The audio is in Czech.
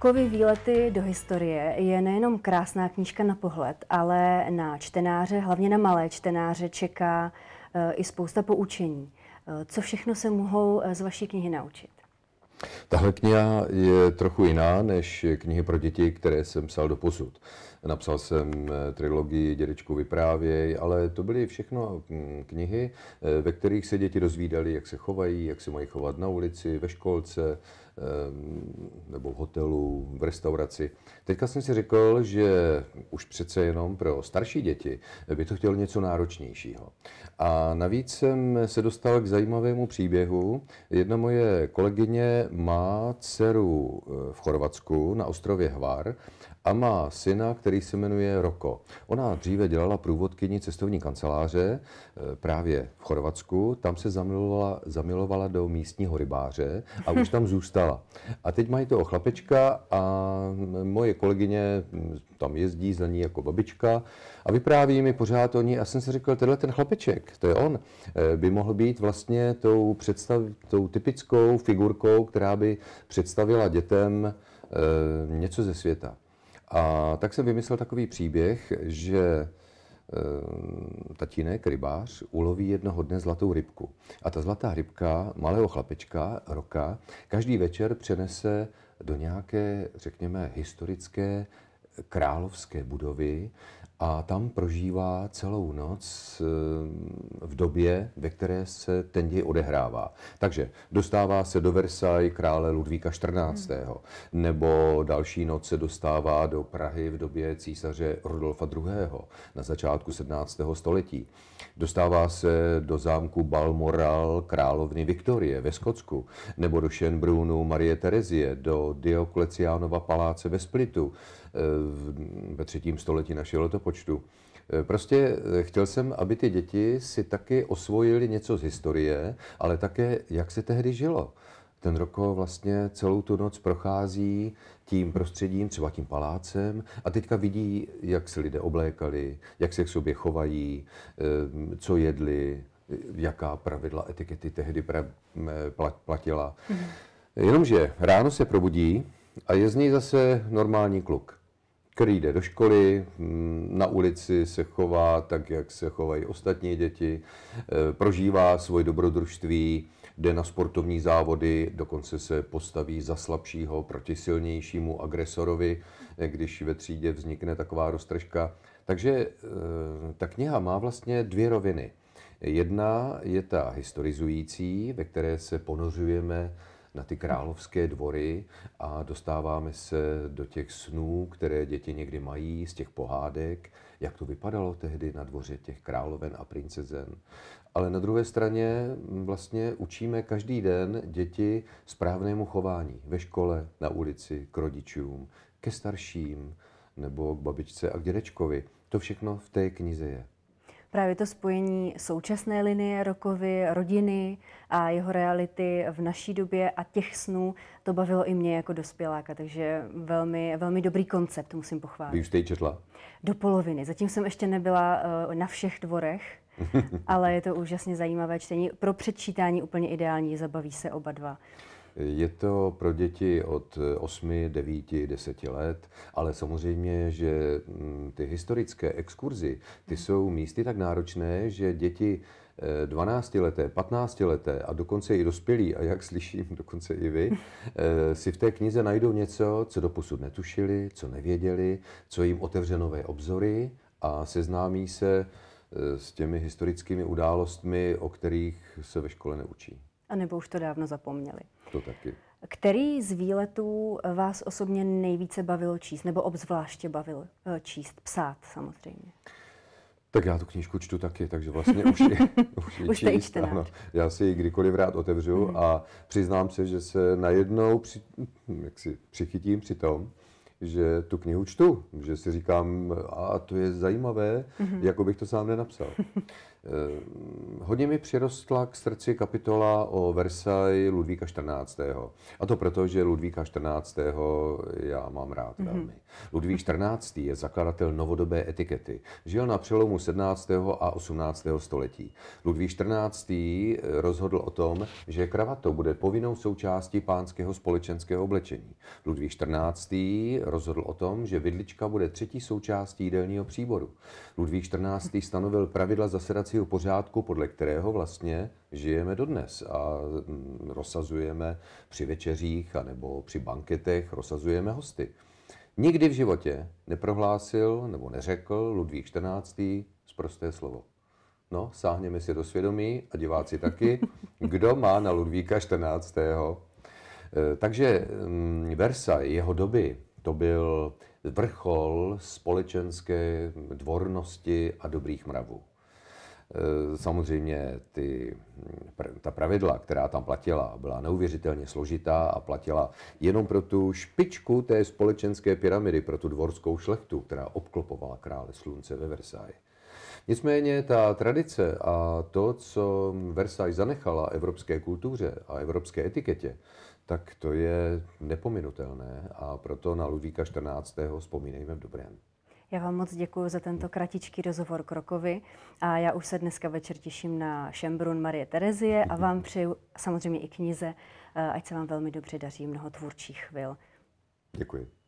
Kovy výlety do historie je nejenom krásná knížka na pohled, ale na čtenáře, hlavně na malé čtenáře, čeká eh, i spousta poučení. Eh, co všechno se mohou eh, z vaší knihy naučit? Tahle kniha je trochu jiná než knihy pro děti, které jsem psal do posud. Napsal jsem trilogii Dědečku vyprávěj, ale to byly všechno hm, knihy, ve kterých se děti dozvídali, jak se chovají, jak se mají chovat na ulici, ve školce, Ehm, nebo v hotelu, v restauraci. Teďka jsem si řekl, že už přece jenom pro starší děti by to chtělo něco náročnějšího. A navíc jsem se dostal k zajímavému příběhu. Jedna moje kolegyně má dceru eh, v Chorvatsku na ostrově Hvar a má syna, který se jmenuje Roko. Ona dříve dělala průvodkyni cestovní kanceláře eh, právě v Chorvatsku. Tam se zamilovala, zamilovala do místního rybáře a už tam zůstala stala. A teď mají toho chlapečka a moje kolegyně tam jezdí za ní jako babička a vypráví mi pořád o ní. A jsem si řekl, tenhle ten chlapeček, to je on, eh, by mohl být vlastně tou, představ, tou typickou figurkou, která by představila dětem eh, něco ze světa. A tak jsem vymyslel takový příběh, že Ehm, tatínek, rybář, uloví jednoho dne zlatou rybku. A ta zlatá rybka malého chlapečka, roka, každý večer přenese do nějaké, řekněme, historické královské budovy a tam prožívá celou noc eh, v době, ve které se ten děj odehrává. Takže dostává se do Versailles krále Ludvíka XIV. Hmm. nebo další noc se dostává do Prahy v době císaře Rudolfa II. na začátku 17. století. Dostává se do zámku Balmoral královny Viktorie ve Skotsku, nebo do Schönbrunnu Marie Terezie, do Diokleciánova paláce ve Splitu eh, ve třetím století našeho letopočtu rozpočtu. Eh, prostě eh, chtěl jsem, aby ty děti si taky osvojili něco z historie, ale také, jak se tehdy žilo. Ten Roko vlastně celou tu noc prochází tím prostředím, třeba tím palácem a teďka vidí, jak se lidé oblékali, jak se k sobě chovají, eh, co jedli, jaká pravidla etikety tehdy pra, platila. Mhm. Jenomže ráno se probudí a je z něj zase normální kluk který jde do školy, mm, na ulici se chová tak, jak se chovají ostatní děti, e, prožívá svoje dobrodružství, jde na sportovní závody, dokonce se postaví za slabšího proti silnějšímu agresorovi, e, když ve třídě vznikne taková roztržka. Takže e, ta kniha má vlastně dvě roviny. Jedna je ta historizující, ve které se ponořujeme na ty královské dvory a dostáváme se do těch snů, které děti někdy mají, z těch pohádek, jak to vypadalo tehdy na dvoře těch královen a princezen. Ale na druhé straně mm, vlastně učíme každý den děti správnému chování ve škole, na ulici, k rodičům, ke starším nebo k babičce a k dědečkovi. To všechno v té knize je. Právě to spojení současné linie rokovy, rodiny a jeho reality v naší době a těch snů, to bavilo i mě jako dospěláka, takže velmi, velmi dobrý koncept, musím pochválit. Vy už jste četla? Do poloviny. Zatím jsem ještě nebyla eh, na všech dvorech, ale je to úžasně zajímavé čtení. Pro předčítání úplně ideální, zabaví se oba dva. Je to pro děti od 8, 9, 10 let, ale samozřejmě, že mm, ty historické exkurzy, ty mhm. jsou místy tak náročné, že děti 12-leté, eh, 15-leté a dokonce i dospělí, a jak slyším, dokonce i vy, eh, si v té knize najdou něco, co doposud netušili, co nevěděli, co jim otevře nové obzory a seznámí se eh, s těmi historickými událostmi, o kterých se ve škole neučí anebo už to dávno zapomněli. To taky. Který z výletů vás osobně nejvíce bavilo číst, nebo obzvláště bavil eh, číst, psát samozřejmě? Tak já tu knížku čtu taky, takže vlastně už je, už je už číst, ano. Já si ji kdykoliv rád otevřu mm. a přiznám se, že se najednou při, hm, jak si, přichytím při tom, že tu knihu čtu, že si říkám, a to je zajímavé, mm-hmm. jako bych to sám nenapsal. Eh, hodně mi přirostla k srdci kapitola o Versailles Ludvíka 14. A to proto, že Ludvíka 14. já mám rád mm-hmm. velmi. Ludvík 14. je zakladatel novodobé etikety. Žil na přelomu 17. a 18. století. Ludvík 14. Eh, rozhodl o tom, že kravata bude povinnou součástí pánského společenského oblečení. Ludvík 14. rozhodl o tom, že vidlička bude třetí součástí jídelního příboru. Ludvík 14. stanovil pravidla zasedací jednacího pořádku, podle kterého vlastně žijeme dodnes a mm, rozsazujeme při večeřích nebo při banketech, rozsazujeme hosty. Nikdy v životě neprohlásil nebo neřekl Ludvík XIV. z prosté slovo. No, sáhněme si do svědomí a diváci taky, kdo má na Ludvíka XIV. E, takže mm, Versailles, jeho doby, to byl vrchol společenské dvornosti a dobrých mravů. Eh, samozřejmě ty, ta pravidla, která tam platila, byla neuvěřitelně složitá a platila jenom pro tu špičku té společenské pyramidy, pro tu dvorskou šlechtu, která obklopovala krále slunce ve Versailles. Nicméně ta tradice a to, co Versailles zanechala evropské kultuře a evropské etiketě, tak to je nepominutelné a proto na Ludvíka 14. vzpomínejme v dobrém. Já vám moc děkuji za tento kratičký rozhovor Krokovi a já už se dneska večer těším na Šembrun Marie Terezie a vám přeju samozřejmě i knize, eh, ať se vám velmi dobře daří mnoho tvůrčích chvil. Děkuji.